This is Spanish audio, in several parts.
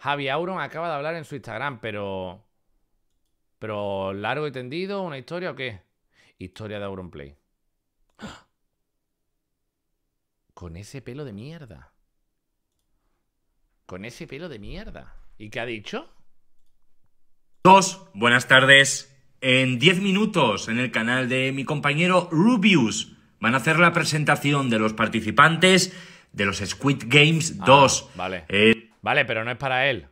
Javi Auron acaba de hablar en su Instagram, pero... Pero largo y tendido, una historia o qué? Historia de Auron Play Con ese pelo de mierda. Con ese pelo de mierda. ¿Y qué ha dicho? Dos, buenas tardes. En 10 minutos, en el canal de mi compañero Rubius, van a hacer la presentación de los participantes de los Squid Games 2. Ah, vale. Eh, Vale, pero no es para él.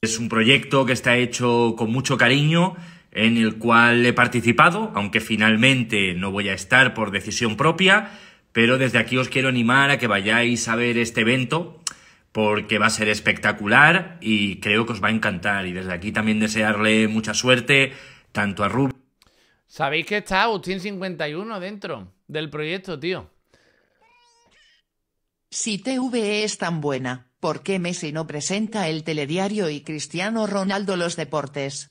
Es un proyecto que está hecho con mucho cariño, en el cual he participado, aunque finalmente no voy a estar por decisión propia, pero desde aquí os quiero animar a que vayáis a ver este evento, porque va a ser espectacular y creo que os va a encantar. Y desde aquí también desearle mucha suerte, tanto a Rub... Sabéis que está Agustín 51 dentro del proyecto, tío. Si TVE es tan buena, ¿Por qué Messi no presenta el telediario y Cristiano Ronaldo los deportes?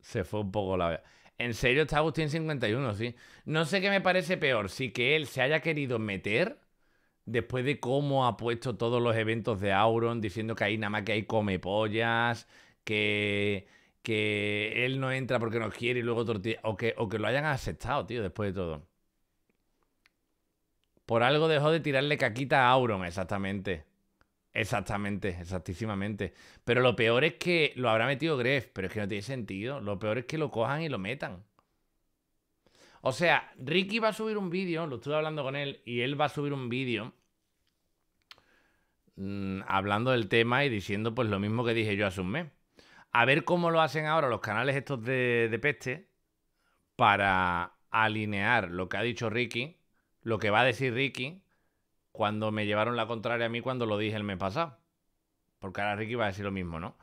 Se fue un poco la... En serio está Agustín 51, sí. No sé qué me parece peor, si que él se haya querido meter después de cómo ha puesto todos los eventos de Auron, diciendo que ahí nada más que hay come pollas, que que él no entra porque no quiere y luego tortilla. O que, o que lo hayan aceptado, tío, después de todo. Por algo dejó de tirarle caquita a Auron, exactamente. Exactamente, exactísimamente. Pero lo peor es que lo habrá metido Gref, pero es que no tiene sentido. Lo peor es que lo cojan y lo metan. O sea, Ricky va a subir un vídeo, lo estuve hablando con él, y él va a subir un vídeo mm, hablando del tema y diciendo pues lo mismo que dije yo hace un mes. A ver cómo lo hacen ahora los canales estos de, peste para alinear lo que ha dicho Ricky, lo que va a decir Ricky cuando me llevaron la contraria a mí cuando lo dije el mes pasado. Porque ahora Ricky va a decir lo mismo, ¿no?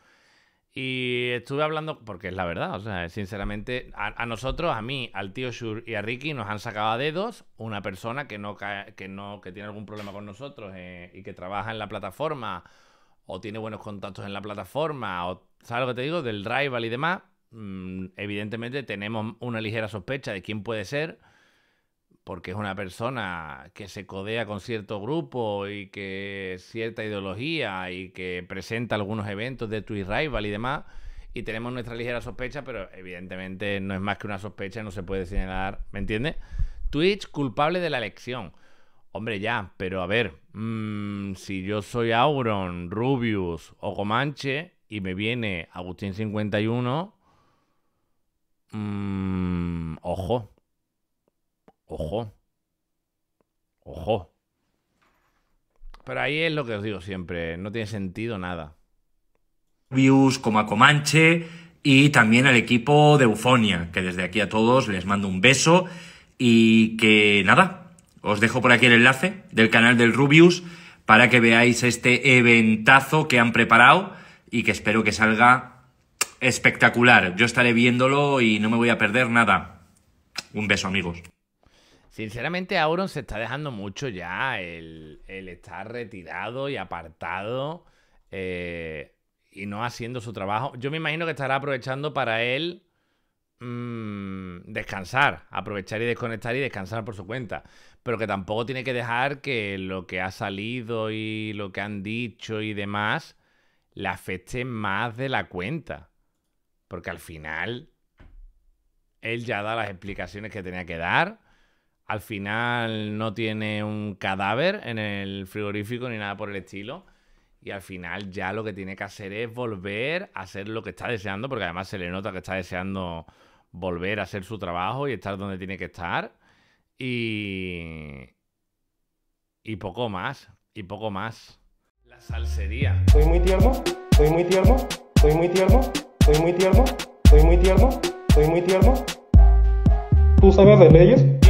Y estuve hablando, porque es la verdad, o sea, sinceramente, a, nosotros, a mí, al tío Shur y a Ricky nos han sacado a dedos una persona que no, que, no que tiene algún problema con nosotros eh, y que trabaja en la plataforma o tiene buenos contactos en la plataforma, o sabes lo que te digo, del rival y demás, mm, evidentemente tenemos una ligera sospecha de quién puede ser, porque es una persona que se codea con cierto grupo y que cierta ideología y que presenta algunos eventos de Twitch Rival y demás. Y tenemos nuestra ligera sospecha, pero evidentemente no es más que una sospecha, no se puede señalar, ¿me entiendes? Twitch culpable de la elección. Hombre, ya, pero a ver, mm, si yo soy Auron, Rubius o Comanche y me viene Agustín 51, mmm, ojo, ojo, ojo. Pero ahí es lo que os digo siempre, no tiene sentido nada. Rubius como a Comanche y también al equipo de Eufonia, que desde aquí a todos les mando un beso y que nada, os dejo por aquí el enlace del canal del Rubius para que veáis este eventazo que han preparado y que espero que salga espectacular. Yo estaré viéndolo y no me voy a perder nada. Un beso amigos. Sinceramente, Auron se está dejando mucho ya el, estar retirado y apartado eh, y no haciendo su trabajo. Yo me imagino que estará aprovechando para él mm, descansar, aprovechar y desconectar y descansar por su cuenta pero que tampoco tiene que dejar que lo que ha salido y lo que han dicho y demás le afecte más de la cuenta. Porque al final, él ya da las explicaciones que tenía que dar. Al final no tiene un cadáver en el frigorífico ni nada por el estilo. Y al final ya lo que tiene que hacer es volver a hacer lo que está deseando, porque además se le nota que está deseando volver a hacer su trabajo y estar donde tiene que estar. Y. Y poco más. Y poco más. La salsería. Soy muy tierno. Soy muy tierno. Soy muy tierno. Soy muy tierno. Soy muy tierno. Soy muy tierno. ¿Tú sabes de leyes?